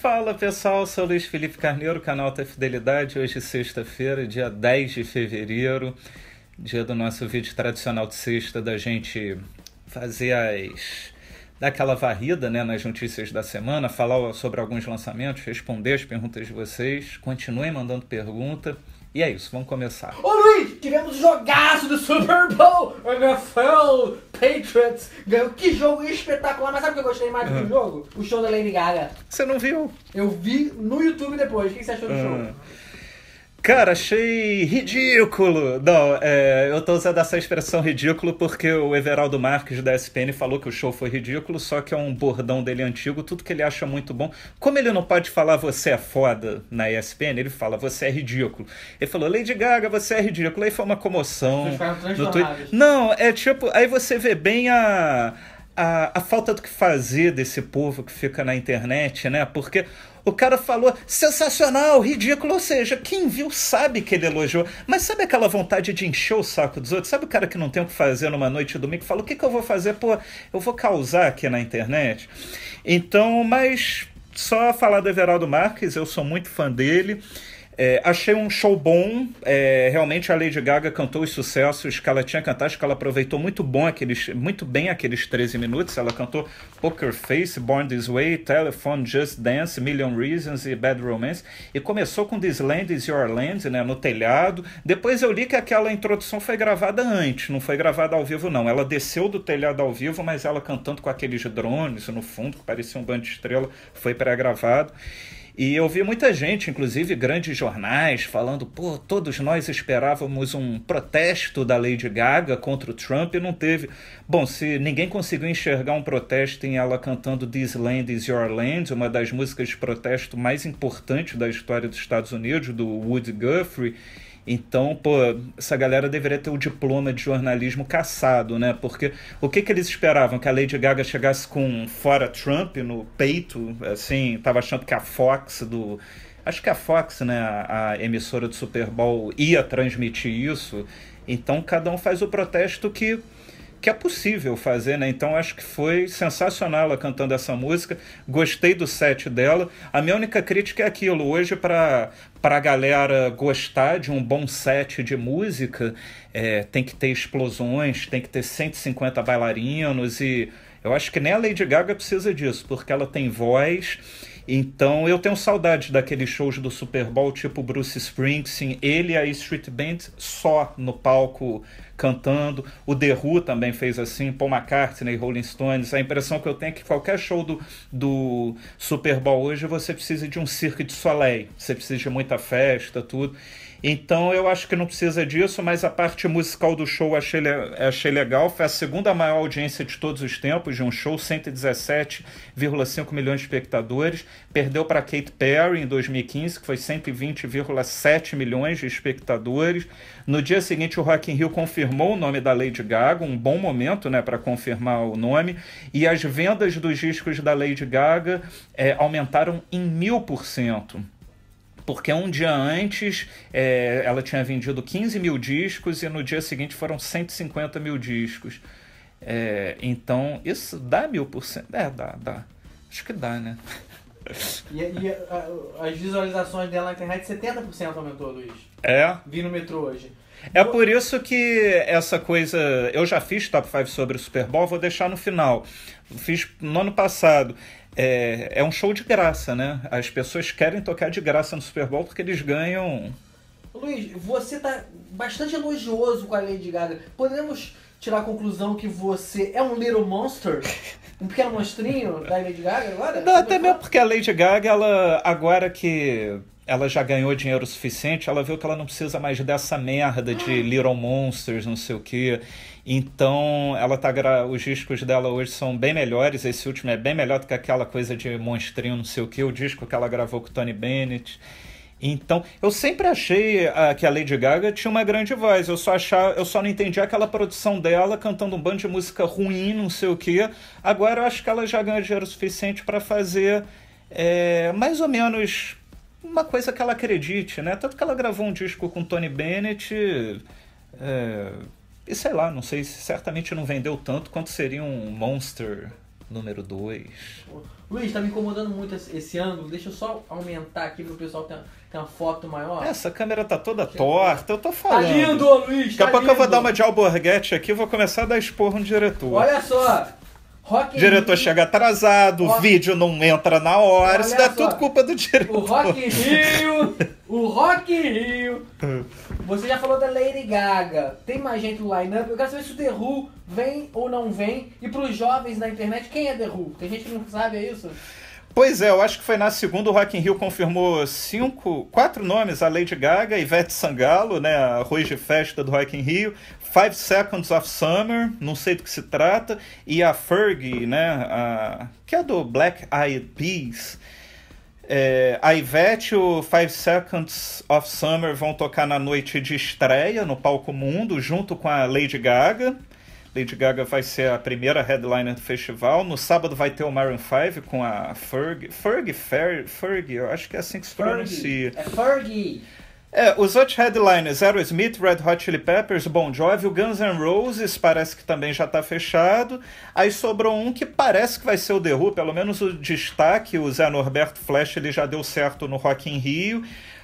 Fala pessoal, sou Luiz Felipe Carneiro, canal da Fidelidade. Hoje é sexta-feira, dia 10 de fevereiro, dia do nosso vídeo tradicional de sexta, da gente fazer as. dar aquela varrida né, nas notícias da semana, falar sobre alguns lançamentos, responder as perguntas de vocês. Continuem mandando pergunta. E é isso, vamos começar. Ô Luiz, tivemos jogaço do Super Bowl! NFL Patriots ganhou. Que jogo espetacular! Mas sabe o que eu gostei mais do uhum. jogo? O show da Lady Gaga. Você não viu? Eu vi no YouTube depois. O que você achou do uhum. show? Cara, achei ridículo! Não, é, eu tô usando essa expressão ridículo porque o Everaldo Marques da SPN falou que o show foi ridículo, só que é um bordão dele antigo, tudo que ele acha muito bom. Como ele não pode falar você é foda na ESPN, ele fala você é ridículo. Ele falou Lady Gaga, você é ridículo. Aí foi uma comoção. No Twitter. Não, é tipo, aí você vê bem a. A, a, falta do que fazer desse povo que fica na internet, né? Porque o cara falou sensacional, ridículo, ou seja, quem viu sabe que ele elogiou. Mas sabe aquela vontade de encher o saco dos outros? Sabe o cara que não tem o que fazer numa noite de domingo? Fala, o que, que eu vou fazer? Pô, eu vou causar aqui na internet. Então, mas só falar do Everaldo Marques, eu sou muito fã dele. É, achei um show bom. É, realmente a Lady Gaga cantou os sucessos que ela tinha cantado. Acho que ela aproveitou muito, bom aqueles, muito bem aqueles 13 minutos. Ela cantou Poker Face, Born This Way, Telephone, Just Dance, Million Reasons e Bad Romance. E começou com This Land Is Your Land, né, no telhado. Depois eu li que aquela introdução foi gravada antes, não foi gravada ao vivo, não. Ela desceu do telhado ao vivo, mas ela cantando com aqueles drones no fundo, que parecia um bando de estrela, foi pré-gravado. E eu vi muita gente, inclusive grandes jornais, falando: pô, todos nós esperávamos um protesto da Lady Gaga contra o Trump e não teve. Bom, se ninguém conseguiu enxergar um protesto em ela cantando This Land Is Your Land, uma das músicas de protesto mais importantes da história dos Estados Unidos, do Woody Guthrie então, pô, essa galera deveria ter o diploma de jornalismo caçado, né? Porque o que, que eles esperavam? Que a Lady Gaga chegasse com fora Trump no peito, assim, tava achando que a Fox do. Acho que a Fox, né, a emissora do Super Bowl, ia transmitir isso. Então cada um faz o protesto que que é possível fazer, né? Então acho que foi sensacional ela cantando essa música. Gostei do set dela. A minha única crítica é aquilo. Hoje, para para a galera gostar de um bom set de música, é, tem que ter explosões, tem que ter 150 bailarinos e eu acho que nem a Lady Gaga precisa disso, porque ela tem voz. Então eu tenho saudade daqueles shows do Super Bowl tipo Bruce Springsteen, ele e a Street Band só no palco cantando. O The Who também fez assim, Paul McCartney, Rolling Stones. A impressão que eu tenho é que qualquer show do, do Super Bowl hoje você precisa de um circo de Soleil, você precisa de muita festa, tudo. Então eu acho que não precisa disso, mas a parte musical do show achei, achei legal. Foi a segunda maior audiência de todos os tempos de um show, 117,5 milhões de espectadores. Perdeu para Kate Perry em 2015, que foi 120,7 milhões de espectadores. No dia seguinte, o Rock in Rio confirmou o nome da Lady Gaga, um bom momento né, para confirmar o nome. E as vendas dos discos da Lady Gaga é, aumentaram em mil por cento porque um dia antes é, ela tinha vendido 15 mil discos e no dia seguinte foram 150 mil discos. É, então, isso dá mil por cento? É, dá, dá. Acho que dá, né? E, e a, as visualizações dela na internet, 70% aumentou, Luiz. É? Vi no metrô hoje. É por isso que essa coisa. Eu já fiz top 5 sobre o Super Bowl, vou deixar no final. Fiz no ano passado é, é um show de graça, né? As pessoas querem tocar de graça no Super Bowl porque eles ganham. Luiz, você tá bastante elogioso com a Lady Gaga. Podemos tirar a conclusão que você é um little monster? Um pequeno monstrinho da Lady Gaga agora? Não, até mesmo porque a Lady Gaga, ela agora que ela já ganhou dinheiro suficiente, ela viu que ela não precisa mais dessa merda de ah. Little Monsters, não sei o quê. Então, ela tá gra... os discos dela hoje são bem melhores. Esse último é bem melhor do que aquela coisa de monstrinho, não sei o que, o disco que ela gravou com o Tony Bennett. Então, eu sempre achei a, ah, que a Lady Gaga tinha uma grande voz. Eu só achava, eu só não entendia aquela produção dela cantando um bando de música ruim, não sei o quê. Agora eu acho que ela já ganha dinheiro suficiente para fazer é, mais ou menos uma coisa que ela acredite, né? Tanto que ela gravou um disco com Tony Bennett. É e sei lá, não sei, certamente não vendeu tanto quanto seria um Monster número 2. Luiz, tá me incomodando muito esse, esse, ângulo. Deixa eu só aumentar aqui pro pessoal ter, ter uma foto maior. Essa câmera tá toda torta, eu tô tá falando. Tá lindo, Luiz! Daqui a tá pouco eu vou dar uma de alborguete aqui e vou começar a dar esporro no diretor. Olha só! Rock diretor Rio... chega atrasado, Rock... o vídeo não entra na hora, Olha isso dá é tudo culpa do diretor. O Rock Rio o Rock in Rio. Você já falou da Lady Gaga. Tem mais gente no line-up. Eu quero saber se o The Who vem ou não vem. E pros jovens na internet, quem é The Who? Tem gente que não sabe, é isso? Pois é, eu acho que foi na segunda o Rock in Rio confirmou cinco, quatro nomes, a Lady Gaga, Ivete Sangalo, né, a Arroz de Festa do Rock in Rio, Five Seconds of Summer, não sei do que se trata, e a Fergie, né, a, que é do Black Eyed Peas. É, a Ivete e o Five Seconds of Summer vão tocar na noite de estreia no Palco Mundo, junto com a Lady Gaga. Lady Gaga vai ser a primeira headliner do festival. No sábado vai ter o Maroon 5 com a Ferg. Ferg, Fer, Ferg, eu acho que é assim que se pronuncia. Fergie. É Fergie. É, os outros headliners, Aerosmith, Red Hot Chili Peppers, Bon Jovi, o Guns N' Roses parece que também já está fechado. Aí sobrou um que parece que vai ser o The Who, pelo menos o destaque, o Zé Norberto Flash, ele já deu certo no Rock in Rio.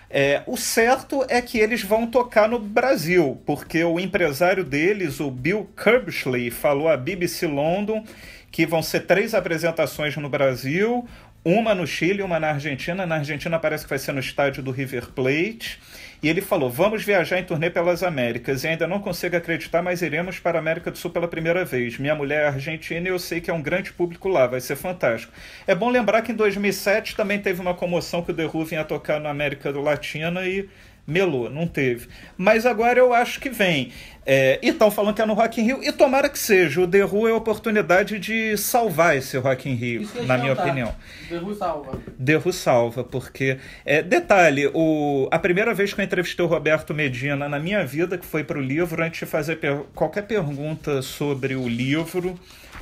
É, o certo é que eles vão tocar no Brasil, porque o empresário deles, o Bill Kerbsley, falou à BBC London que vão ser três apresentações no Brasil uma no Chile, uma na Argentina. Na Argentina parece que vai ser no estádio do River Plate. E ele falou: Vamos viajar em turnê pelas Américas. E ainda não consigo acreditar, mas iremos para a América do Sul pela primeira vez. Minha mulher é argentina e eu sei que é um grande público lá, vai ser fantástico. É bom lembrar que em 2007 também teve uma comoção que o The Who vinha tocar na América Latina e Melô, não teve. Mas agora eu acho que vem. É, e estão falando que é no Rock in Rio, e tomara que seja. O The Who é a oportunidade de salvar esse Rock in Rio, na minha opinião. The Who salva. The Who salva, porque... É, detalhe, o, a primeira vez que eu entrevistei o Roberto Medina na minha vida, que foi para o livro, antes de fazer per qualquer pergunta sobre o livro,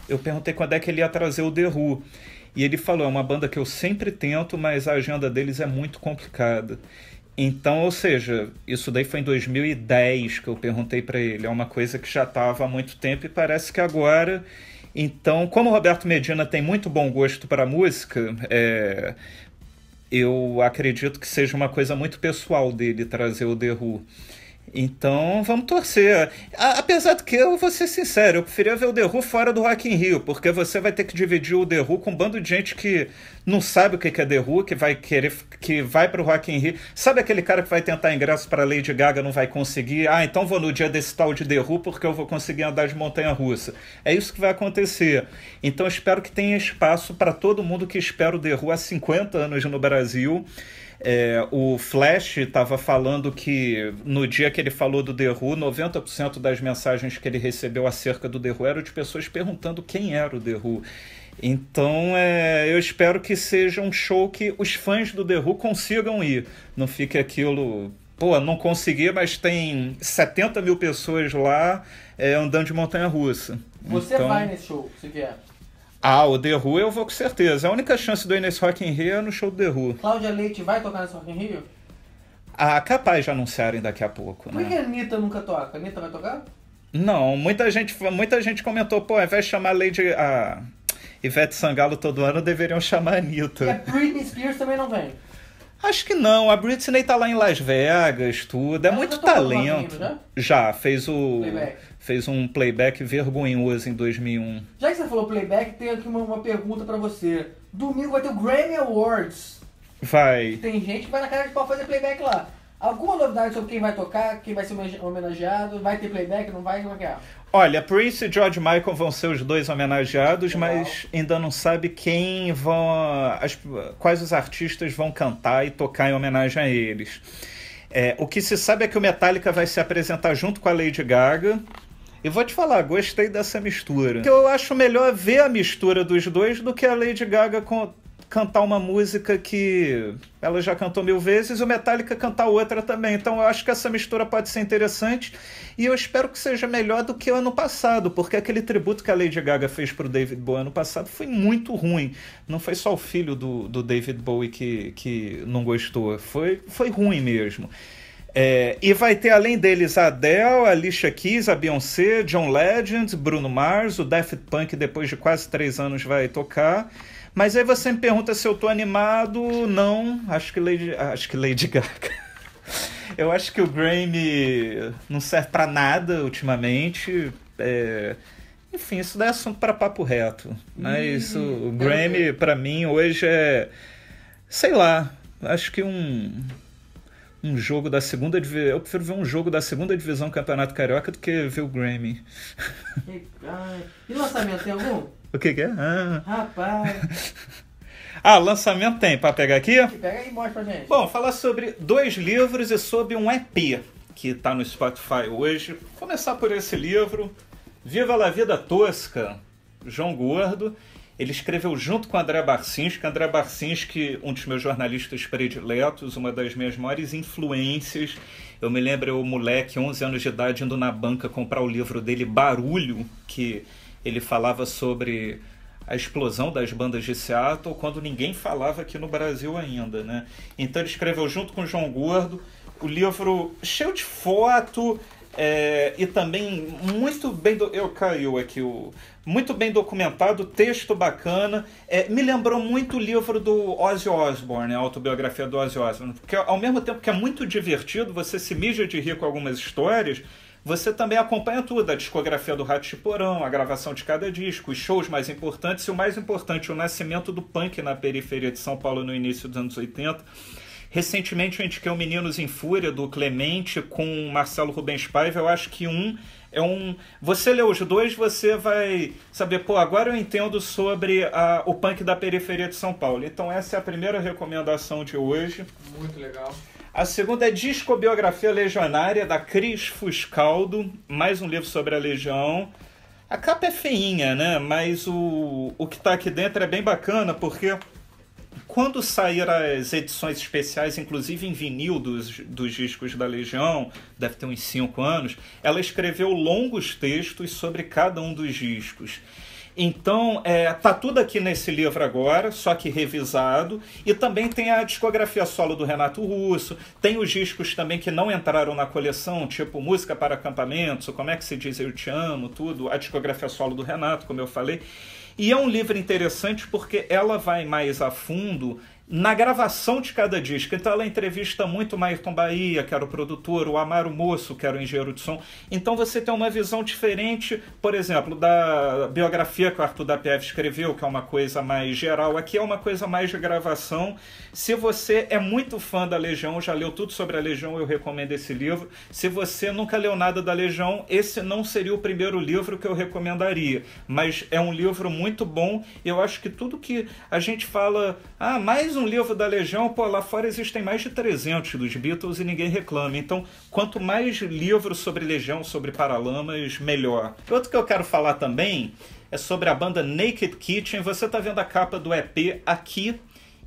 eu perguntei quando é que ele ia trazer o The Who. E ele falou, é uma banda que eu sempre tento, mas a agenda deles é muito complicada. Então, ou seja, isso daí foi em 2010 que eu perguntei para ele. É uma coisa que já estava há muito tempo e parece que agora. Então, como o Roberto Medina tem muito bom gosto para música, é... eu acredito que seja uma coisa muito pessoal dele trazer o The Who. Então vamos torcer. apesar de que eu vou ser sincero, eu preferia ver o Derru fora do Rock in Rio, porque você vai ter que dividir o Derru com um bando de gente que não sabe o que é Derru, que vai querer que vai pro Rock in Rio. Sabe aquele cara que vai tentar ingresso para Lady Gaga, não vai conseguir? Ah, então vou no dia desse tal de Derru porque eu vou conseguir andar de montanha russa. É isso que vai acontecer. Então espero que tenha espaço para todo mundo que espera o Derru há 50 anos no Brasil. É, o Flash estava falando que no dia que ele falou do The Who, 90% das mensagens que ele recebeu acerca do The Who eram de pessoas perguntando quem era o The Who. Então é, eu espero que seja um show que os fãs do The Who consigam ir. Não fique aquilo. Pô, não consegui, mas tem 70 mil pessoas lá é, andando de montanha russa. Você então... vai nesse show, se vier. Ah, o The Who eu vou com certeza. A única chance do ir nesse Rock in Rio é no show do The Who. Cláudia Leite vai tocar nesse Rock in Rio? Ah, capaz de anunciarem daqui a pouco, Por né? que a Anitta nunca toca? A Anitta vai tocar? Não, muita gente, muita gente comentou, pô, ao invés de chamar a Lady... A Ivete Sangalo todo ano, deveriam chamar a Anitta. E a Britney Spears também não vem? Acho que não. A Britney tá lá em Las Vegas, tudo. É ela muito talento. Né? Já, fez o. Playback. Fez um playback vergonhoso em 2001. Já que você falou playback, tem aqui uma, uma pergunta para você. Domingo vai ter o Grammy Awards. Vai. Tem gente que vai na cara de pau fazer playback lá. Alguma novidade sobre quem vai tocar, quem vai ser homenageado? Vai ter playback, não vai? Como é que é? Olha, Prince e George Michael vão ser os dois homenageados, Legal. mas ainda não sabe quem vão. As, quais os artistas vão cantar e tocar em homenagem a eles. É, o que se sabe é que o Metallica vai se apresentar junto com a Lady Gaga. E vou te falar, gostei dessa mistura. Porque hum. Eu acho melhor ver a mistura dos dois do que a Lady Gaga com, cantar uma música que ela já cantou mil vezes e o Metallica cantar outra também. Então eu acho que essa mistura pode ser interessante e eu espero que seja melhor do que o ano passado, porque aquele tributo que a Lady Gaga fez para o David Bowie ano passado foi muito ruim. Não foi só o filho do, do David Bowie que, que não gostou, foi, foi ruim mesmo. É, e vai ter além deles a Adele, a Alicia Keys, a Beyoncé, John Legend, Bruno Mars, o Daft Punk depois de quase três anos vai tocar. Mas aí você me pergunta se eu tô animado. Não, acho que Lady, acho que Lady Gaga. Eu acho que o Grammy não serve para nada ultimamente. É... Enfim, isso dá assunto para papo reto. Mas uhum. o, o hum, é. para mim, hoje é. Sei lá. Acho que um. Um jogo da segunda divisão. Eu prefiro ver um jogo da segunda divisão do Campeonato Carioca do que ver o Grammy. e, ah, e lançamento tem algum? O que, que é? Ah. Rapaz. Ah, lançamento tem para pegar aqui? Pega aí e mostra pra gente. Bom, falar sobre dois livros e sobre um EP que está no Spotify hoje. começar por esse livro, Viva la Vida Tosca, João Gordo. Ele escreveu junto com André Barcinski. André Barcinski, um dos meus jornalistas prediletos, uma das minhas maiores influências. Eu me lembro eu, moleque, 11 anos de idade, indo na banca comprar o livro dele, Barulho, que ele falava sobre a explosão das bandas de Seattle quando ninguém falava aqui no Brasil ainda, né? Então ele escreveu junto com João Gordo o livro cheio de foto é, e também muito bem do... eu caiu aqui o muito bem documentado, texto bacana. É, me lembrou muito o livro do Ozzy Osbourne, né? a autobiografia do Ozzy Osbourne, porque ao mesmo tempo que é muito divertido, você se mija de rir com algumas histórias, você também acompanha tudo, a discografia do Rato Porão, a gravação de cada disco, os shows mais importantes e o mais importante, o nascimento do punk na periferia de São Paulo no início dos anos 80. Recentemente eu indiquei o Meninos em Fúria, do Clemente, com Marcelo Rubens Paiva. Eu acho que um é um. Você lê os dois, você vai saber, pô, agora eu entendo sobre a, o punk da periferia de São Paulo. Então, essa é a primeira recomendação de hoje. Muito legal. A segunda é Discobiografia Legionária, da Cris Fuscaldo, mais um livro sobre a Legião. A capa é feinha, né? Mas o, o que está aqui dentro é bem bacana, porque quando saíram as edições especiais, inclusive em vinil dos, dos discos da Legião, deve ter uns cinco anos, ela escreveu longos textos sobre cada um dos discos. Então, é, tá tudo aqui nesse livro agora, só que revisado. E também tem a discografia solo do Renato Russo, tem os discos também que não entraram na coleção, tipo Música para Acampamentos, Como é que se diz Eu Te Amo, tudo. A discografia solo do Renato, como eu falei. E é um livro interessante porque ela vai mais a fundo na gravação de cada disco, então ela entrevista muito o Maicon Bahia, que era o produtor, o Amaro Moço, que era o engenheiro de som. Então você tem uma visão diferente, por exemplo, da biografia que o Arthur da PF escreveu, que é uma coisa mais geral. Aqui é uma coisa mais de gravação. Se você é muito fã da Legião, já leu tudo sobre a Legião, eu recomendo esse livro. Se você nunca leu nada da Legião, esse não seria o primeiro livro que eu recomendaria. Mas é um livro muito bom. Eu acho que tudo que a gente fala, ah, mais mais um livro da Legião, pô, lá fora existem mais de 300 dos Beatles e ninguém reclama. Então, quanto mais livros sobre Legião, sobre Paralamas, melhor. Outro que eu quero falar também é sobre a banda Naked Kitchen. Você tá vendo a capa do EP aqui.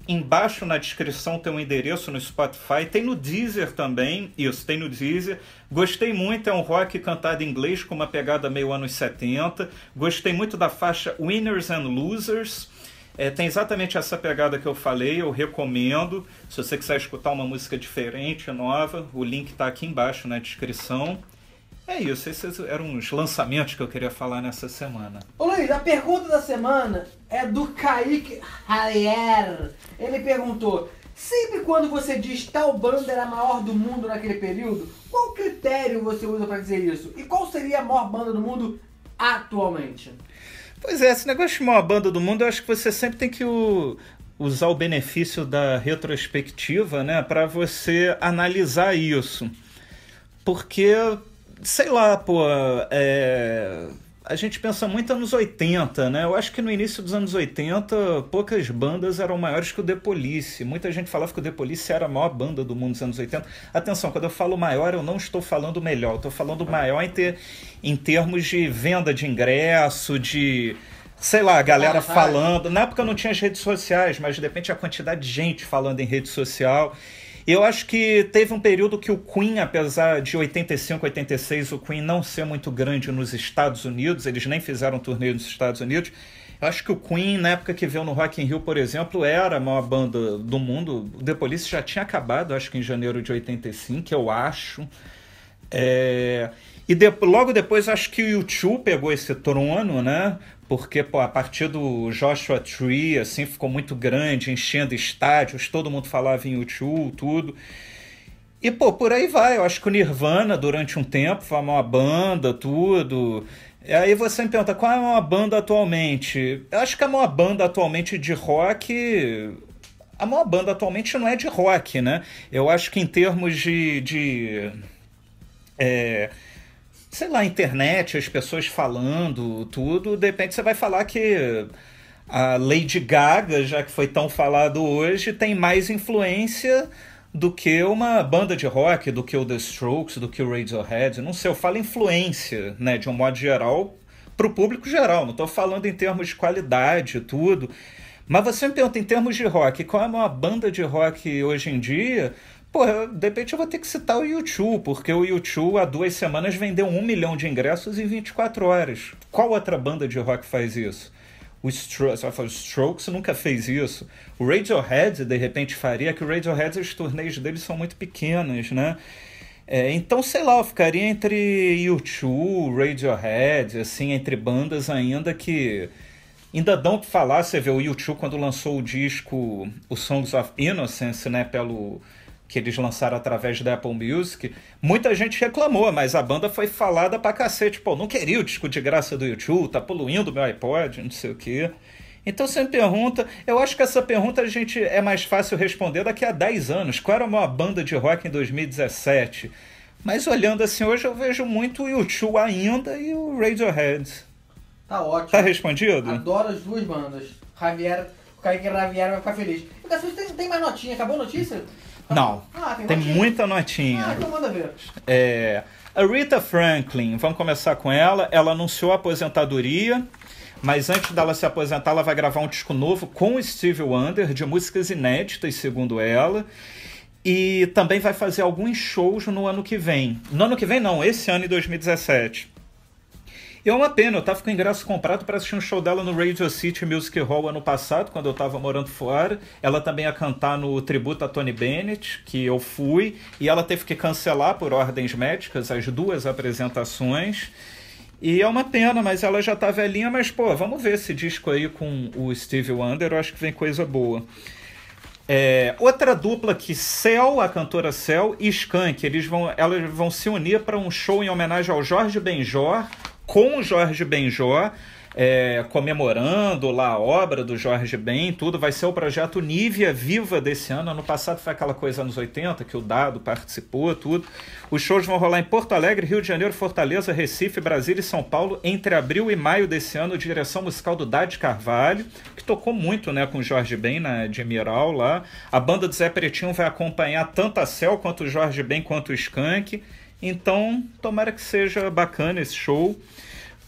Embaixo na descrição tem um endereço no Spotify, tem no Deezer também, isso, tem no Deezer. Gostei muito, é um rock cantado em inglês com uma pegada meio anos 70. Gostei muito da faixa Winners and Losers. É, tem exatamente essa pegada que eu falei, eu recomendo. Se você quiser escutar uma música diferente, nova, o link está aqui embaixo na descrição. É isso, esses eram os lançamentos que eu queria falar nessa semana. Ô Luiz, a pergunta da semana é do Kaique Javier. Ele perguntou: sempre quando você diz tal banda era a maior do mundo naquele período, qual critério você usa para dizer isso? E qual seria a maior banda do mundo atualmente? Pois é, esse negócio de chamar uma banda do mundo, eu acho que você sempre tem que o, usar o benefício da retrospectiva, né, para você analisar isso. Porque, sei lá, pô, é, a gente pensa muito nos 80, né? Eu acho que no início dos anos 80, poucas bandas eram maiores que o The Police. Muita gente falava que o The Police era a maior banda do mundo nos anos 80. Atenção, quando eu falo maior, eu não estou falando melhor. estou falando maior em, ter, em termos de venda de ingresso, de... Sei lá, a galera ah, tá. falando. Na época não tinha as redes sociais, mas de repente a quantidade de gente falando em rede social... Eu acho que teve um período que o Queen, apesar de 85, 86, o Queen não ser muito grande nos Estados Unidos, eles nem fizeram turnê nos Estados Unidos. Eu acho que o Queen, na época que veio no Rock in Rio, por exemplo, era a maior banda do mundo. O The Police já tinha acabado, acho que em janeiro de 85, eu acho. É... E de... logo depois acho que o YouTube pegou esse trono, né? Porque pô, a partir do Joshua Tree, assim, ficou muito grande, enchendo estádios, todo mundo falava em YouTube, tudo. E pô, por aí vai. Eu acho que o Nirvana, durante um tempo, foi uma banda, tudo. E aí você me pergunta, qual é a maior banda atualmente? Eu acho que a maior banda atualmente de rock. A maior banda atualmente não é de rock, né? Eu acho que em termos de... de é, sei lá, internet, as pessoas falando, tudo, de repente você vai falar que a Lady Gaga, já que foi tão falado hoje, tem mais influência do que uma banda de rock, do que o The Strokes, do que o Radiohead, não sei, eu falo influência, né, de um modo geral, para o público geral, não estou falando em termos de qualidade tudo, mas você me pergunta, em termos de rock, qual é a maior banda de rock hoje em dia? Pô, eu, de repente eu vou ter que citar o YouTube, porque o YouTube há duas semanas vendeu um milhão de ingressos em 24 horas. Qual outra banda de rock faz isso? O Strokes, o Strokes nunca fez isso. O Radiohead, de repente, faria, que o Radiohead, os turnês deles são muito pequenos, né? É, então, sei lá, eu ficaria entre YouTube Radiohead, assim, entre bandas ainda que ainda dão o que falar. Você vê o YouTube quando lançou o disco, o Songs of Innocence, né, pelo que eles lançaram através da Apple Music, muita gente reclamou, mas a banda foi falada pra cacete. Pô, não queria o disco de graça do YouTube, tá poluindo meu iPod, não sei o quê. Então você me pergunta, eu acho que essa pergunta a gente é mais fácil responder daqui a 10 anos. Qual era a maior banda de rock em 2017? Mas olhando assim hoje, eu vejo muito o YouTube ainda e o Radiohead. Tá ótimo. Tá respondido? Adoro as duas bandas. Javier, o Kaique Javier vai ficar feliz. O Cacete tem, tem mais notinha, acabou a notícia? Não. Ah, tem, tem muita notinha. Ah, então manda ver. É. A Rita Franklin, vamos começar com ela. Ela anunciou a aposentadoria, mas antes dela se aposentar, ela vai gravar um disco novo com o Steve Wonder, de músicas inéditas, segundo ela. E também vai fazer alguns shows no ano que vem. No ano que vem, não, esse ano em 2017. E é uma pena, eu tava com ingresso comprado para assistir um show dela no Radio City Music Hall ano passado, quando eu tava morando fora. Ela também ia cantar no tributo a Tony Bennett, que eu fui, e ela teve que cancelar por ordens médicas as duas apresentações. E é uma pena, mas ela já tá velhinha, mas pô, vamos ver esse disco aí com o Steve Wonder, eu acho que vem coisa boa. É, outra dupla que Cell, a cantora Cell e Skank, eles vão, elas vão se unir para um show em homenagem ao Jorge Benjor, com Jorge Benjó, é, comemorando lá a obra do Jorge Ben, tudo. Vai ser o projeto Nívia Viva desse ano. Ano passado foi aquela coisa nos 80 que o Dado participou, tudo. Os shows vão rolar em Porto Alegre, Rio de Janeiro, Fortaleza, Recife, Brasília e São Paulo entre abril e maio desse ano. Direção musical do Dade Carvalho, que tocou muito né, com o Jorge Ben na de Miral lá. A banda do Zé Pretinho vai acompanhar tanto a Cel quanto o Jorge Ben quanto o Skank. Então, tomara que seja bacana esse show.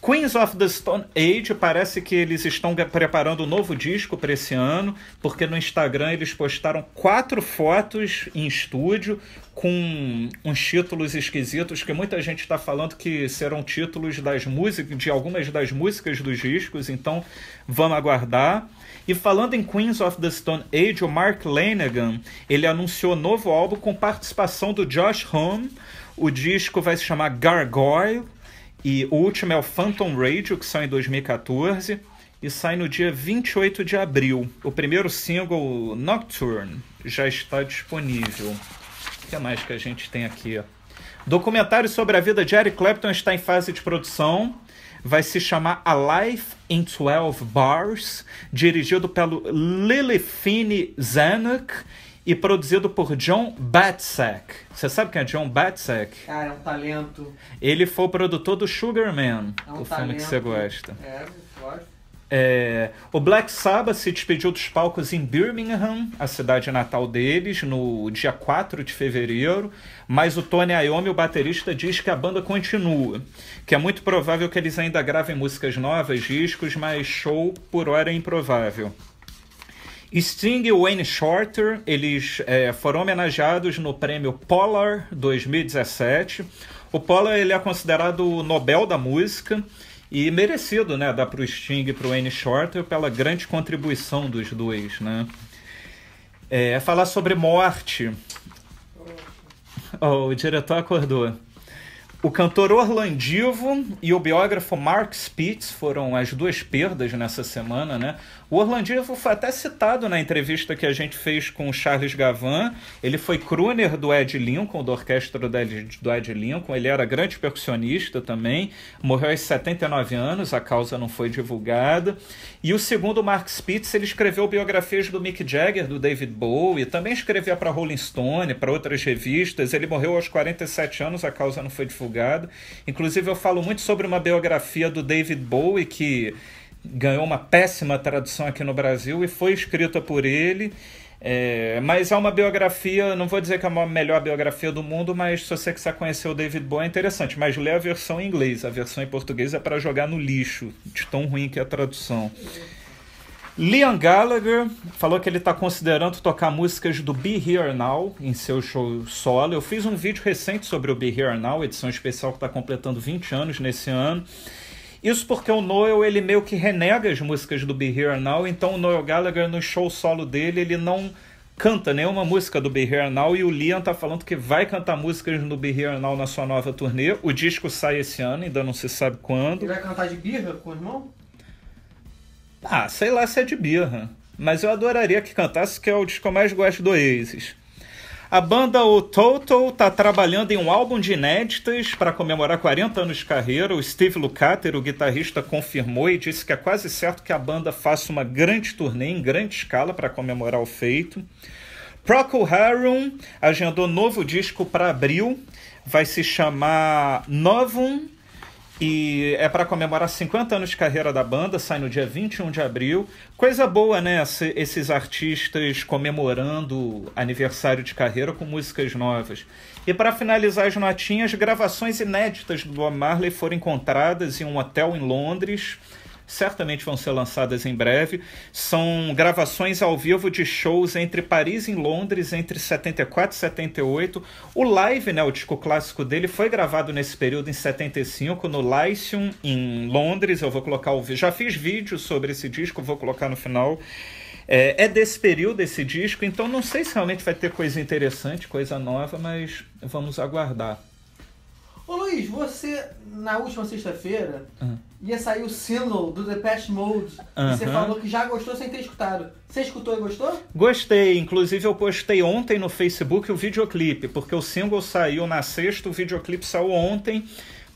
Queens of the Stone Age, parece que eles estão preparando um novo disco para esse ano, porque no Instagram eles postaram quatro fotos em estúdio com uns títulos esquisitos que muita gente está falando que serão títulos das músicas, de algumas das músicas dos discos, então vamos aguardar. E falando em Queens of the Stone Age, o Mark Lanegan, ele anunciou novo álbum com participação do Josh Homme, o disco vai se chamar Gargoyle e o último é o Phantom Radio, que sai em 2014 e sai no dia 28 de abril. O primeiro single, Nocturne, já está disponível. O que mais que a gente tem aqui? Documentário sobre a vida de Eric Clapton está em fase de produção. Vai se chamar A Life in 12 Bars, dirigido pelo Lilifine Zanuck e produzido por John Batsack. Você sabe quem é John Batsack? Cara, é um talento. Ele foi o produtor do Sugarman, é um o talento. filme que você gosta. É, gosto. É, o Black Sabbath se despediu dos palcos em Birmingham, a cidade natal deles, no dia 4 de fevereiro, mas o Tony Iommi, o baterista, diz que a banda continua, que é muito provável que eles ainda gravem músicas novas, discos, mas show por hora é improvável. Sting e Wayne Shorter, eles é, foram homenageados no prêmio Polar 2017. O Polar ele é considerado o Nobel da Música e merecido, né? Dá para o Sting e para o Wayne Shorter pela grande contribuição dos dois, né? É, falar sobre morte. Oh, o diretor acordou. O cantor Orlandivo e o biógrafo Mark Spitz foram as duas perdas nessa semana, né? O Orlandino foi até citado na entrevista que a gente fez com o Charles Gavan. Ele foi crooner do Ed Lincoln, da orquestra do Ed Lincoln. Ele era grande percussionista também. Morreu aos 79 anos, a causa não foi divulgada. E o segundo, Mark Spitz, ele escreveu biografias do Mick Jagger, do David Bowie. Também escrevia para Rolling Stone, para outras revistas. Ele morreu aos 47 anos, a causa não foi divulgada. Inclusive, eu falo muito sobre uma biografia do David Bowie que ganhou uma péssima tradução aqui no Brasil e foi escrita por ele. É, mas é uma biografia, não vou dizer que é a melhor biografia do mundo, mas se você quiser conhecer o David Bowie é interessante. Mas lê a versão em inglês, a versão em português é para jogar no lixo, de tão ruim que é a tradução. Liam Gallagher falou que ele está considerando tocar músicas do Be Here Now em seu show solo. Eu fiz um vídeo recente sobre o Be Here Now, edição especial que está completando 20 anos nesse ano. Isso porque o Noel ele meio que renega as músicas do Be Here Now, então o Noel Gallagher no show solo dele ele não canta nenhuma música do Be Here Now e o Liam tá falando que vai cantar músicas do Be Here Now na sua nova turnê. O disco sai esse ano, ainda não se sabe quando. Ele vai cantar de birra com o irmão? Ah, sei lá se é de birra. Mas eu adoraria que cantasse, que é o disco que eu mais gosto do Oasis. A banda O Total está trabalhando em um álbum de inéditas para comemorar 40 anos de carreira. O Steve Lukather, o guitarrista, confirmou e disse que é quase certo que a banda faça uma grande turnê em grande escala para comemorar o feito. Procol Harum agendou novo disco para abril, vai se chamar Novum e é para comemorar 50 anos de carreira da banda, sai no dia 21 de abril. Coisa boa, né? Esses artistas comemorando aniversário de carreira com músicas novas. E para finalizar as notinhas, gravações inéditas do Bob Marley foram encontradas em um hotel em Londres certamente vão ser lançadas em breve. São gravações ao vivo de shows entre Paris e Londres entre 74 e 78. O Live, né, o disco clássico dele, foi gravado nesse período em 75 no Lyceum em Londres. Eu vou colocar o já fiz vídeo sobre esse disco, vou colocar no final. É, é, desse período esse disco, então não sei se realmente vai ter coisa interessante, coisa nova, mas vamos aguardar. Ô Luiz, você, na última sexta-feira, uhum. ia sair o single do The Past Mode. Uhum. Você falou que já gostou sem ter escutado. Você escutou e gostou? Gostei. Inclusive, eu postei ontem no Facebook o videoclipe, porque o single saiu na sexta, o videoclipe saiu ontem.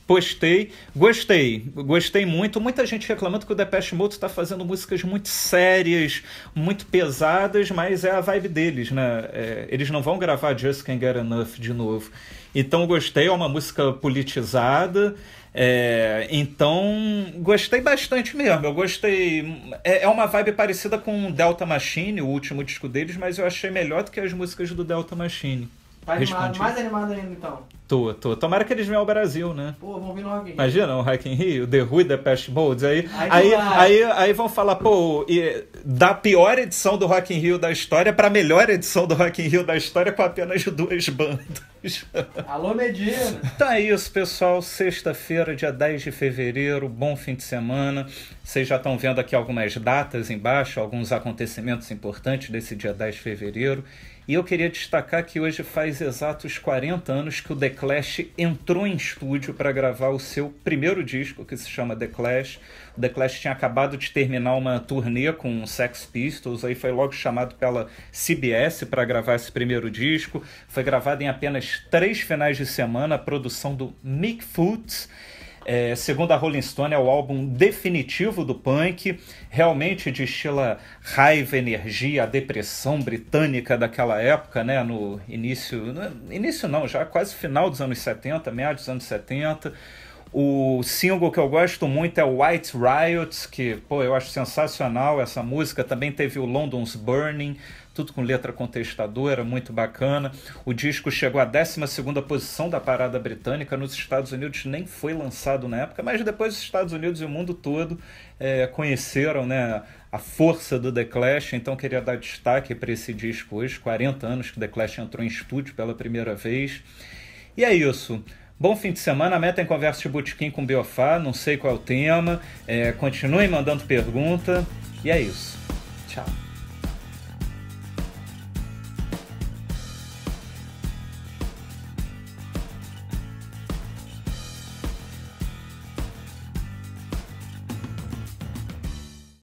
Postei, gostei, gostei muito. Muita gente reclamando que o Depeche Mode está fazendo músicas muito sérias, muito pesadas, mas é a vibe deles, né? É, eles não vão gravar Just Can't Get Enough de novo. Então gostei, é uma música politizada. É, então, gostei bastante mesmo. Eu gostei. É, é, uma vibe parecida com Delta Machine, o último disco deles, mas eu achei melhor do que as músicas do Delta Machine. Tá animado, mais animado ainda então. Tô, tô. Tomara que eles venham ao Brasil, né? Pô, vão vir no Rock in Rio. Imagina, o um Rock in Rio, The Who, The Pest Modes, aí aí, aí, aí, aí, vão falar, pô, e, da pior edição do Rock in Rio da história pra melhor edição do Rock in Rio da história com apenas duas bandas. Alô, Medina! Tá isso, pessoal. Sexta-feira, dia 10 de fevereiro, bom fim de semana. Vocês já estão vendo aqui algumas datas embaixo, alguns acontecimentos importantes desse dia 10 de fevereiro. E eu queria destacar que hoje faz exatos 40 anos que o The Clash entrou em estúdio para gravar o seu primeiro disco, que se chama The Clash. O The Clash tinha acabado de terminar uma turnê com Sex Pistols, aí foi logo chamado pela CBS para gravar esse primeiro disco. Foi gravado em apenas três finais de semana, a produção do Mick Foots. É, segundo a Rolling Stone, é o álbum definitivo do punk, realmente destila raiva, energia, a depressão britânica daquela época, né? No início, no é, início não, já quase final dos anos 70, meados dos anos 70. O single que eu gosto muito é White Riot, que pô, eu acho sensacional essa música. Também teve o London's Burning, tudo com letra contestadora, muito bacana. O disco chegou à 12ª posição da parada britânica nos Estados Unidos, nem foi lançado na época, mas depois os Estados Unidos e o mundo todo é, conheceram né, a força do The Clash, então queria dar destaque para esse disco hoje, 40 anos que The Clash entrou em estúdio pela primeira vez. E é isso. Bom fim de semana, meta em conversa de botequim com Biofá, não sei qual é o tema. É, continuem mandando pergunta. E é isso. Tchau.